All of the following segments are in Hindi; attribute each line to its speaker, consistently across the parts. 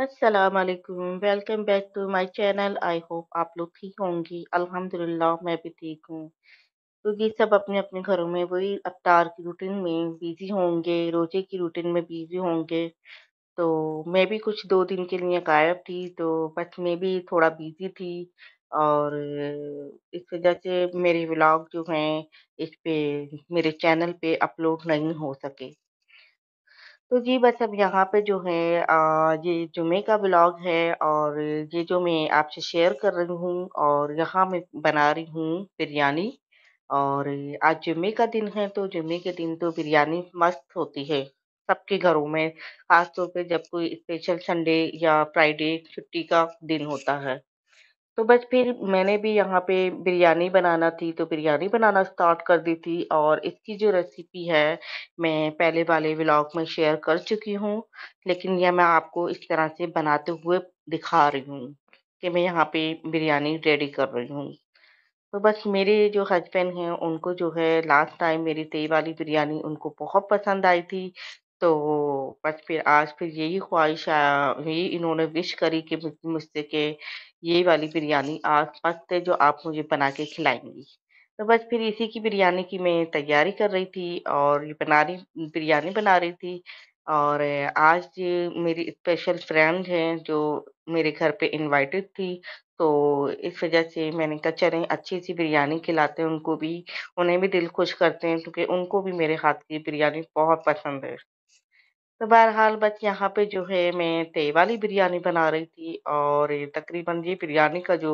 Speaker 1: अस्सलाम welcome back to my channel I hope आप लोग ठीक होंगे अल्हम्दुलिल्लाह मैं भी ठीक हूँ क्योंकि तो सब अपने अपने घरों में वही अवतार की रूटीन में बिज़ी होंगे रोजे की रूटीन में बिज़ी होंगे तो मैं भी कुछ दो दिन के लिए गायब थी तो बस मैं भी थोड़ा बिज़ी थी और इस वजह से मेरे व्लॉग जो हैं इस पे मेरे चैनल पे अपलोड नहीं हो सके तो जी बस अब यहाँ पे जो है आ, ये जुमे का ब्लॉग है और ये जो मैं आपसे शेयर कर रही हूँ और यहाँ मैं बना रही हूँ बिरयानी और आज जुमे का दिन है तो जुमे के दिन तो बिरयानी मस्त होती है सबके घरों में खासतौर पे जब कोई स्पेशल संडे या फ्राइडे छुट्टी का दिन होता है तो बस फिर मैंने भी यहाँ पे बिरयानी बनाना थी तो बिरयानी बनाना स्टार्ट कर दी थी और इसकी जो रेसिपी है मैं पहले वाले व्लॉग में शेयर कर चुकी हूँ लेकिन यह मैं आपको इस तरह से बनाते हुए दिखा रही हूँ कि मैं यहाँ पे बिरयानी रेडी कर रही हूँ तो बस मेरे जो हस्बैंड हैं उनको जो है लास्ट टाइम मेरी तेई वाली बिरयानी उनको बहुत पसंद आई थी तो बस फिर आज फिर यही ख्वाहिश यही इन्होंने विश करी कि मुझसे के ये वाली बिरयानी आज मस्त है जो आप मुझे बना के खिलाएंगी तो बस फिर इसी की बिरयानी की मैं तैयारी कर रही थी और ये बना रही बिरयानी बना रही थी और आज मेरी स्पेशल फ्रेंड है जो मेरे घर पे इनवाइटेड थी तो इस वजह से मैंने कहा चलें अच्छी सी बिरयानी खिलाते हैं उनको भी उन्हें भी दिल खुश करते हैं क्योंकि उनको भी मेरे हाथ की बिरयानी बहुत पसंद है तो बहरहाल बस यहाँ पे जो है मैं तेल वाली बिरयानी बना रही थी और तकरीबन ये बिरयानी का जो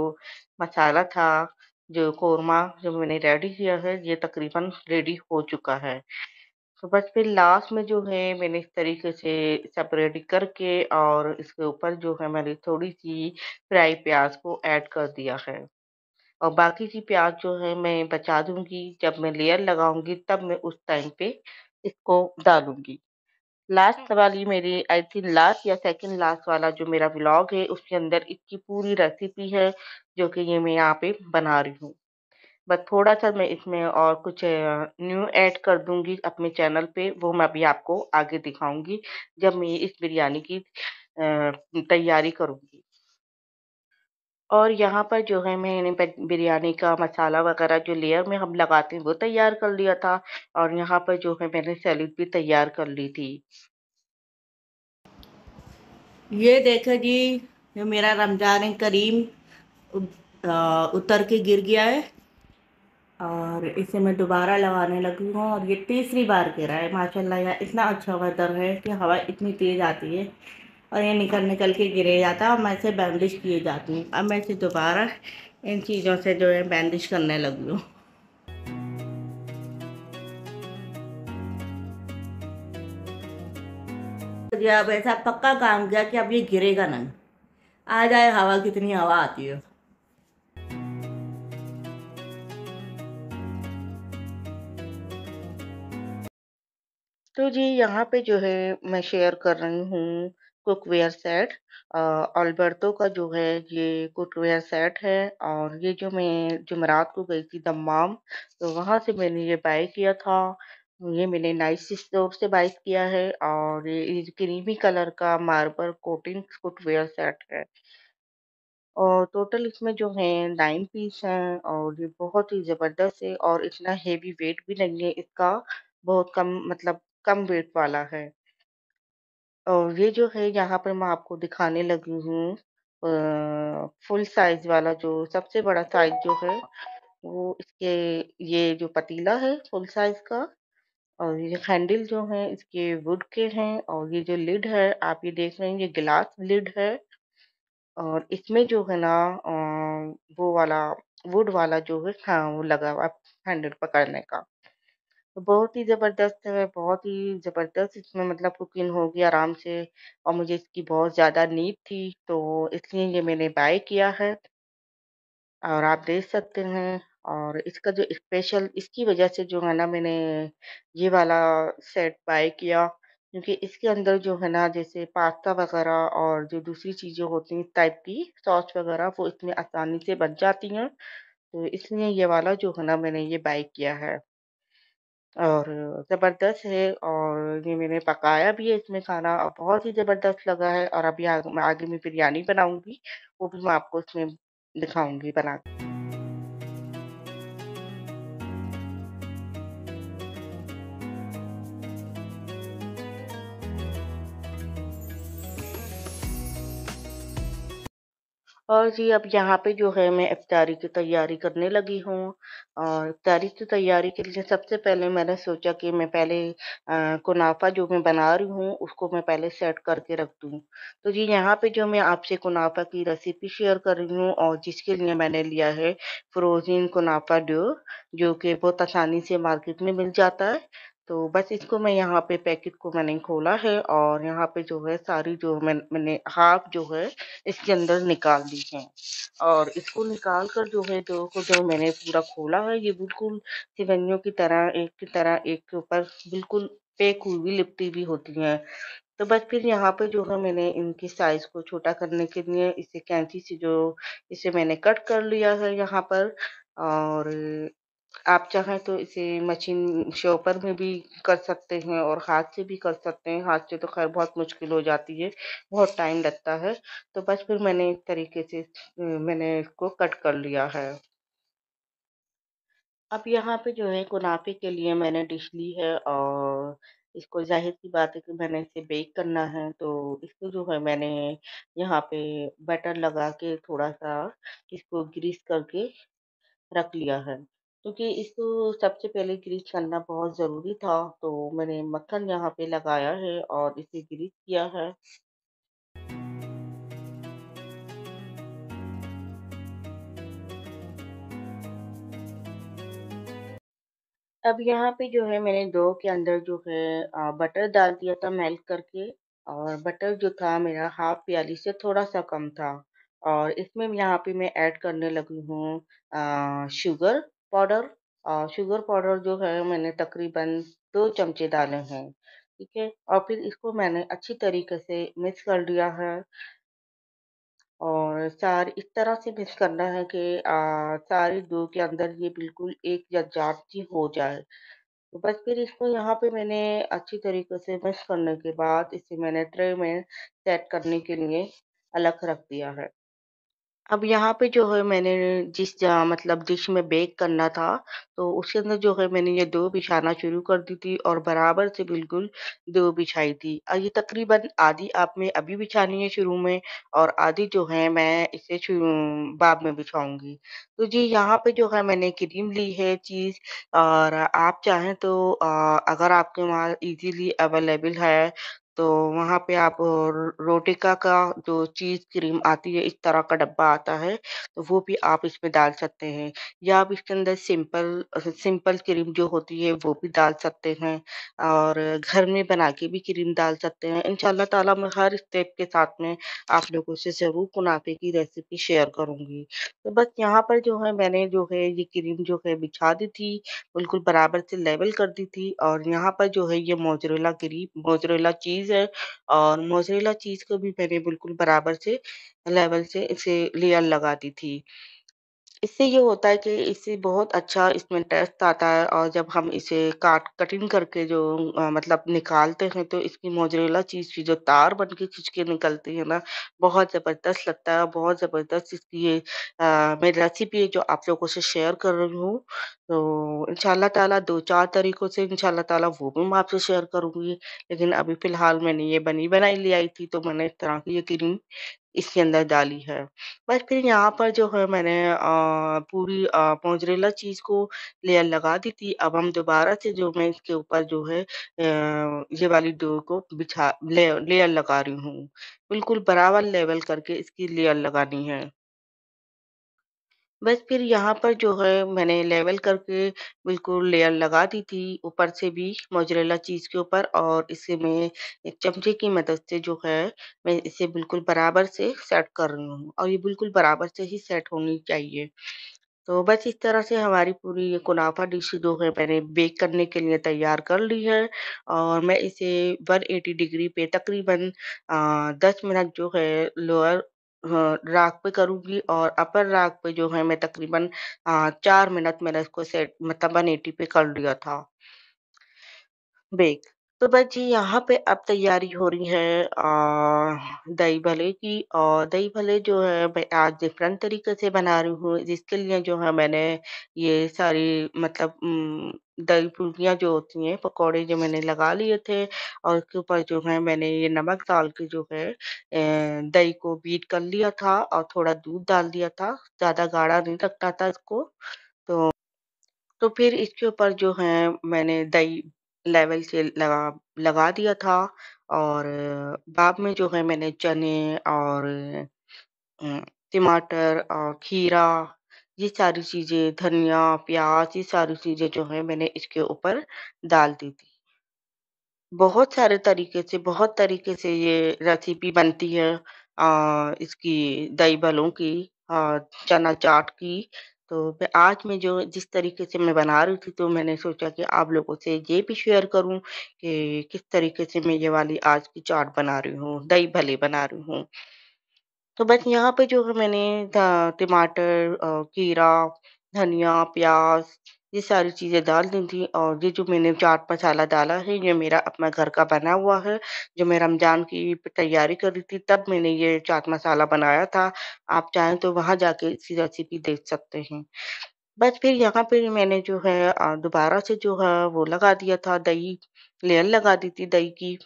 Speaker 1: मसाला था जो कौरमा जो मैंने रेडी किया है ये तकरीबन रेडी हो चुका है तो बस फिर लास्ट में जो है मैंने इस तरीके से सब रेडी करके और इसके ऊपर जो है मैंने थोड़ी सी फ्राई प्याज को ऐड कर दिया है और बाकी की प्याज जो है मैं बचा दूंगी जब मैं लेयर लगाऊंगी तब मैं उस टाइम पे इसको डालूंगी लास्ट हम्म। वाली मेरी आई थिंक लास्ट या सेकंड लास्ट वाला जो मेरा व्लॉग है उसके अंदर इसकी पूरी रेसिपी है जो कि ये मैं यहाँ पे बना रही हूँ बस थोड़ा सा मैं इसमें और कुछ न्यू ऐड कर दूंगी अपने चैनल पे वो मैं अभी आपको आगे दिखाऊंगी जब मैं इस बिरयानी की तैयारी करूँगी और यहाँ पर जो है मैंने बिरयानी का मसाला वगैरह जो लेयर में हम लगाते हैं वो तैयार कर लिया था और यहाँ पर जो है मैंने सैलड भी तैयार कर ली थी ये देखो जी ये मेरा रमज़ान करीम उतर के गिर गया है और इसे मैं दोबारा लगाने लगी हूँ और ये तीसरी बार गिरा है माशाल्लाह यार इतना अच्छा वेदर है कि हवा इतनी तेज़ आती है और ये निकल निकल के गिरे जाता है और मैं इसे बैंडिश किए जाती हूँ अब मैं इसे दोबारा इन चीज़ों से जो है बैंडिश करने लगी हूँ तो अब ऐसा पक्का काम किया कि अब ये गिरेगा नहीं आ जाए हवा कितनी हवा आती है तो जी यहाँ पे जो है मैं शेयर कर रही हूँ कुकवेयर सेट अ, अल्बर्टो का जो है ये कुकवेयर सेट है और ये जो मैं जुमरात को गई थी दम्माम तो वहाँ से मैंने ये बाय किया था ये मैंने नाइस स्टोर से बाय किया है और ये क्रीमी कलर का मार्बल कोटिंग कुकवेयर सेट है और टोटल इसमें जो है नाइन पीस हैं और ये बहुत ही ज़बरदस्त है और इतना हेवी वेट भी नहीं है इसका बहुत कम मतलब कम वेट वाला है और ये जो है यहाँ पर मैं आपको दिखाने लगी हूँ फुल साइज वाला जो सबसे बड़ा साइज जो है वो इसके ये जो पतीला है फुल साइज का और ये हैंडल जो है इसके वुड के हैं और ये जो लिड है आप ये देख रहे हैं ये ग्लास लिड है और इसमें जो है ना वो वाला वुड वाला जो है हाँ वो लगा हुआ है हैंडल पकड़ने का। तो बहुत ही ज़बरदस्त है, बहुत ही ज़बरदस्त इसमें मतलब कुकिंग होगी आराम से और मुझे इसकी बहुत ज़्यादा नीड थी, तो इसलिए ये मैंने बाय किया है। और आप देख सकते हैं और इसका जो स्पेशल इसकी वजह से जो है ना मैंने ये वाला सेट बाय किया, क्योंकि इसके अंदर जो है ना जैसे पास्ता वगैरह और जो दूसरी चीज़ें होती हैं टाइप की सॉस वगैरह वो इसमें आसानी से बन जाती हैं, तो इसलिए ये वाला जो है ना मैंने ये बाय किया है। और ज़बरदस्त है और ये मैंने पकाया भी है इसमें खाना और बहुत ही ज़बरदस्त लगा है और अभी आग, आगे मैं बिरयानी बनाऊंगी वो भी मैं आपको इसमें दिखाऊंगी बना के और जी अब यहाँ पे जो है मैं इफ्तारी की तैयारी करने लगी हूँ और इफ्तारी की तैयारी के लिए सबसे पहले मैंने सोचा कि मैं पहले कुनाफा जो मैं बना रही हूँ उसको मैं पहले सेट करके रख दूँ। तो जी यहाँ पे जो मैं आपसे कुनाफा की रेसिपी शेयर कर रही हूँ और जिसके लिए मैंने लिया है फ्रोजिन कुनाफा डो जो कि बहुत आसानी से मार्केट में मिल जाता है। तो बस इसको मैं यहाँ पे पैकेट को मैंने खोला है और यहाँ पे जो है सारी जो मैं, मैंने हाफ जो है इसके अंदर निकाल दी है और इसको निकाल कर जो है जो जो मैंने पूरा खोला है ये बिल्कुल सिवनियों की तरह एक की तरह एक के ऊपर बिल्कुल पैक हुई भी लिपटी भी होती है तो बस फिर यहाँ पे जो है मैंने इनकी साइज को छोटा करने के लिए इसे कैंची से जो इसे मैंने कट कर लिया है यहाँ पर और आप चाहें तो इसे मशीन शॉपर में भी कर सकते हैं और हाथ से भी कर सकते हैं हाथ से तो खैर बहुत मुश्किल हो जाती है बहुत टाइम लगता है तो बस फिर मैंने इस तरीके से मैंने इसको कट कर लिया है अब यहाँ पे जो है कुनाफे के लिए मैंने डिश ली है और इसको जाहिर सी बात है कि मैंने इसे बेक करना है तो इसको जो है मैंने यहाँ पे बटर लगा के थोड़ा सा इसको ग्रीस करके रख लिया है क्योंकि इसको सबसे पहले ग्रीस करना बहुत ज़रूरी था तो मैंने मक्खन यहाँ पे लगाया है और इसे ग्रीस किया है अब यहाँ पे जो है मैंने दो के अंदर जो है बटर डाल दिया था मेल्ट करके और बटर जो था मेरा हाफ प्याली से थोड़ा सा कम था और इसमें यहाँ पे मैं ऐड करने लगी हूँ शुगर पाउडर शुगर पाउडर जो है मैंने तकरीबन दो चमचे डाले हैं ठीक है और फिर इसको मैंने अच्छी तरीके से मिक्स कर लिया है और सार इस तरह से मिक्स करना है कि सारे दूध के अंदर ये बिल्कुल एक जज्जात सी हो जाए तो बस फिर इसको यहाँ पे मैंने अच्छी तरीके से मिक्स करने के बाद इसे मैंने ट्रे में सेट करने के लिए अलग रख दिया है अब यहाँ पे जो है मैंने जिस मतलब डिश में बेक करना था, तो उसके अंदर जो है मैंने ये दो बिछाना शुरू कर दी थी और बराबर से बिल्कुल दो बिछाई थी। और ये तकरीबन आधी आपने अभी बिछानी है शुरू में और आधी जो है मैं इसे बाद में बिछाऊंगी तो जी यहाँ पे जो है मैंने क्रीम ली है चीज़ और आप चाहें तो अगर आपके वहाँ इजिली अवेलेबल है तो वहाँ पे आप रोटिका का जो चीज़ क्रीम आती है इस तरह का डब्बा आता है तो वो भी आप इसमें डाल सकते हैं या आप इसके अंदर सिंपल सिंपल क्रीम जो होती है वो भी डाल सकते हैं और घर में बना के भी क्रीम डाल सकते हैं इंशाल्लाह ताला मैं हर स्टेप के साथ में आप लोगों से ज़रूर कुनाफे की रेसिपी शेयर करूँगी तो बस यहाँ पर जो है मैंने जो है ये क्रीम जो है बिछा दी थी बिल्कुल बराबर से लेवल कर दी थी और यहाँ पर जो है ये मोजरेला क्रीम मोजरेला चीज़ चीज है और मोज़रेला चीज को भी मैंने बिल्कुल बराबर से लेवल से इसे लेयर लगा दी थी। इससे ये होता है कि इससे बहुत अच्छा इसमें टेस्ट आता है और जब हम इसे काट कटिंग करके जो आ, मतलब निकालते हैं तो इसकी मोज़रेला चीज़ की जो तार बन के खींच के निकलती है ना, बहुत ज़बरदस्त लगता है और बहुत ज़बरदस्त इसकी ये अ, मैं रेसिपी है जो आप लोगों से शेयर कर रही हूँ। तो इनशाला ताला दो चार तरीकों से इनशाला ताला वो भी मैं आपसे शेयर करूंगी लेकिन अभी फ़िलहाल मैंने ये बनी-बनाई ले आई थी तो मैंने इस तरह की ये क्रीम इसके अंदर डाली है बस फिर यहाँ पर जो है मैंने आ, पूरी पोजरेला मोज़रेला चीज़ को लेयर लगा दी थी अब हम दोबारा से जो मैं इसके ऊपर जो है आ, ये वाली डो को बिछा ले लेयर लगा रही हूँ। बिल्कुल बराबर लेवल करके इसकी लेयर लगानी है। बस फिर यहाँ पर जो है मैंने लेवल करके बिल्कुल लेयर लगा दी थी ऊपर से भी मोज़रेला चीज़ के ऊपर और इसे मैं एक चमचे की मदद से जो है मैं इसे बिल्कुल बराबर से सेट कर रही हूँ और ये बिल्कुल बराबर से ही सेट होनी चाहिए तो बस इस तरह से हमारी पूरी ये कुनाफा डिश जो है मैंने बेक करने के लिए तैयार कर ली है और मैं इसे 180 डिग्री पे तकरीबन 10 मिनट जो है लोअर राख राग पे करूँगी और अपर राग पे जो है मैं तकरीबन चार मिनट मैंने इसको सेट मतलब एटी पे कर लिया था। बेक तो बस जी यहाँ पे अब तैयारी हो रही है दही भले की और दही भले जो है मैं आज डिफरेंट तरीके से बना रही हूँ जिसके लिए जो है मैंने ये सारी मतलब दही पूड़ियाँ जो होती हैं पकौड़े जो मैंने लगा लिए थे और उसके ऊपर जो है मैंने ये नमक डाल के जो है दही को बीट कर लिया था और थोड़ा दूध डाल दिया था ज़्यादा गाढ़ा नहीं रखना था इसको तो तो फिर इसके ऊपर जो है मैंने दही लेवल से लगा लगा दिया था और बाद में जो है मैंने चने और टमाटर और खीरा ये सारी चीज़ें धनिया, प्याज़ ये सारी चीज़ें जो है मैंने इसके ऊपर डाल दी थी। बहुत सारे तरीके से बहुत तरीके से ये रेसिपी बनती है आ, इसकी दही भलों की आ, चना चाट की। तो मैं आज मैं जो जिस तरीके से मैं बना रही थी तो मैंने सोचा कि आप लोगों से ये भी शेयर करूं कि किस तरीके से मैं ये वाली आज की चाट बना रही हूँ, दही भले बना रही हूँ। तो बस यहाँ पे जो है मैंने टमाटर कीरा खीरा, धनिया, प्याज़ ये सारी चीज़ें डाल दी थी और ये जो मैंने चाट मसाला डाला है ये मेरा अपना घर का बना हुआ है, जो मैं रमज़ान की तैयारी कर रही थी तब मैंने ये चाट मसाला बनाया था। आप चाहें तो वहाँ जाके इसकी रेसिपी देख सकते हैं। बस फिर यहाँ पे मैंने जो है दोबारा से जो है वो लगा दिया था दही, लेयर लगा दी थी दही की।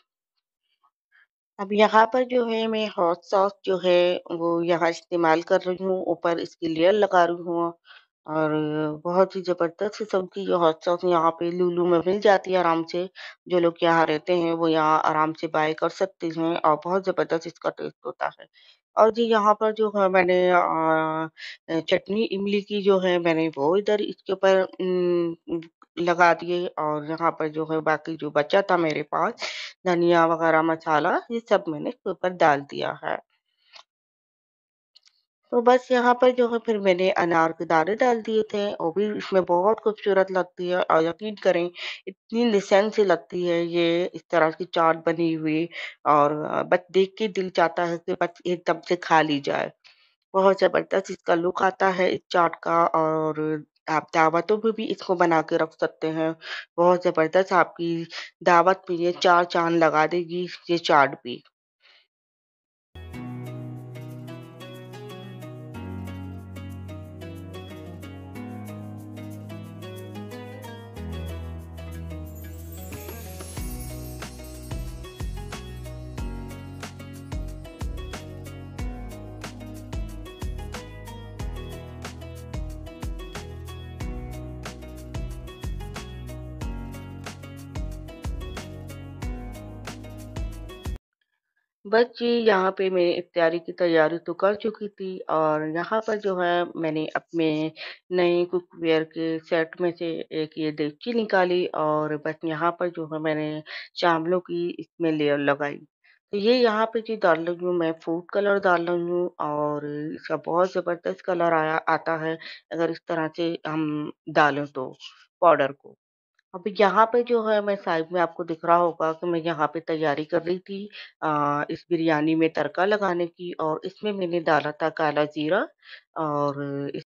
Speaker 1: अब यहाँ पर जो है मैं हॉट सॉस जो है वो यहाँ इस्तेमाल कर रही हूँ ऊपर इसकी लेयर लगा रही हूँ और बहुत ही ज़बरदस्त किस्म की ये हॉट सॉस यहाँ पे लूलू में मिल जाती है आराम से जो लोग यहाँ रहते हैं वो यहाँ आराम से बाय कर सकते हैं और बहुत ज़बरदस्त इसका टेस्ट होता है और जी यहाँ पर जो है मैंने चटनी इमली की जो है मैंने वो इधर इसके ऊपर लगा दिए और यहाँ पर जो है बाकी जो बचा था मेरे पास धनिया वगैरह मसाला ये सब मैंने इसके ऊपर डाल दिया है। तो बस यहाँ पर जो है फिर मैंने अनार के दाने डाल दिए थे वो भी इसमें बहुत खूबसूरत लगती है और यकीन करें इतनी निशान सी लगती है ये इस तरह की चाट बनी हुई और बस देख के दिल चाहता है कि बस एकदम से खा ली जाए बहुत ज़बरदस्त इसका लुक आता है इस चाट का और आप दावतों में भी इसको बना के रख सकते हैं बहुत ज़बरदस्त आपकी दावत में ये चार चांद लगा देगी ये चाट भी बस जी, यहाँ पे मैं तैयारी की तैयारी तो कर चुकी थी और यहाँ पर जो है मैंने अपने नए कुकवेयर के सेट में से एक ये देगची निकाली और बस यहाँ पर जो है मैंने चावलों की इसमें लेयर लगाई। तो ये यहाँ पे जी डाल रही हूँ मैं फूड कलर डाल रही हूँ और इसका बहुत ज़बरदस्त कलर आया आता है अगर इस तरह से हम डालें तो पाउडर को। अब यहाँ पे जो है मैं साइड में आपको दिख रहा होगा कि मैं यहाँ पे तैयारी कर रही थी आ, इस बिरयानी में तड़का लगाने की और इसमें मैंने डाला था काला जीरा और इस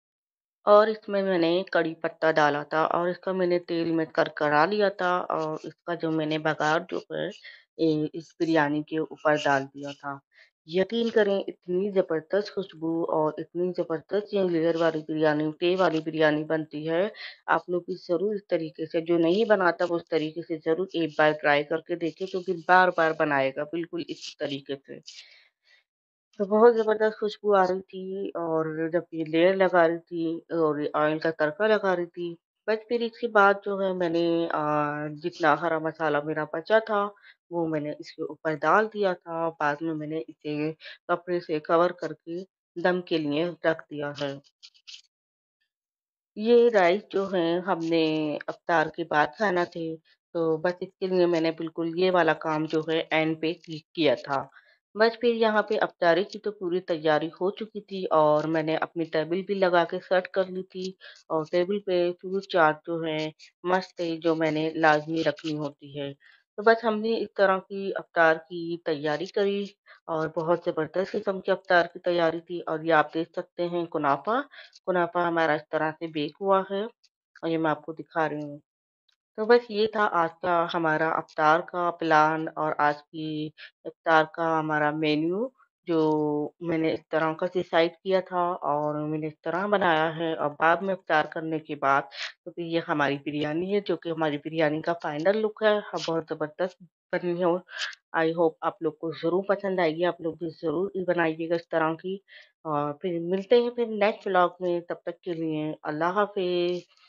Speaker 1: और इसमें मैंने कड़ी पत्ता डाला था और इसका मैंने तेल में करकरा लिया था और इसका जो मैंने बघार जो है इस बिरयानी के ऊपर डाल दिया था यकीन करें इतनी ज़बरदस्त खुशबू और इतनी ज़बरदस्त ये लेयर वाली बिरयानी, टे वाली बिरयानी बनती है। आप लोग भी ज़रूर इस तरीके से जो नहीं बनाता वो उस तरीके से ज़रूर एक बार ट्राई करके देखें क्योंकि बार-बार बनाएगा बिल्कुल इस तरीके से। तो बहुत ज़बरदस्त खुशबू आ रही थी और जब ये लेयर लगा रही थी और ऑयल का तड़का लगा रही थी, बस फिर इसके बाद जो है मैंने जितना हरा मसाला मेरा बचा था वो मैंने इसके ऊपर डाल दिया था बाद में मैंने इसे कपड़े से कवर करके दम के लिए रख दिया है ये राइस जो है हमने अवतार के बाद खाना थे तो बस इसके लिए मैंने बिल्कुल ये वाला काम जो है एंड पे किया था बस फिर यहाँ पे अबतारी की तो पूरी तैयारी हो चुकी थी और मैंने अपनी टेबल भी लगा के सेट कर ली थी और टेबल पे फ्रूट चाट जो है मस्त है जो मैंने लाजमी रखनी होती है तो बस हमने इस तरह की अवतार की तैयारी करी और बहुत ज़बरदस्त किस्म की अवतार की तैयारी थी और ये आप देख सकते हैं कुनाफा कुनाफा हमारा इस तरह से बेक हुआ है और ये मैं आपको दिखा रही हूँ तो बस ये था आज का हमारा अवतार का प्लान और आज की अवतार का हमारा मेन्यू जो मैंने इस तरह का डिसाइड किया था और मैंने इस तरह बनाया है और बाद में अफ्तार करने के बाद क्योंकि ये हमारी बिरयानी है जो कि हमारी बिरयानी का फाइनल लुक है हम हाँ, बहुत ज़बरदस्त बनी है और आई होप आप लोग को ज़रूर पसंद आएगी आप लोग भी ज़रूर बनाइएगा इस तरह की और फिर मिलते हैं फिर नेक्स्ट व्लॉग में तब तक के लिए अल्लाह हाफिज़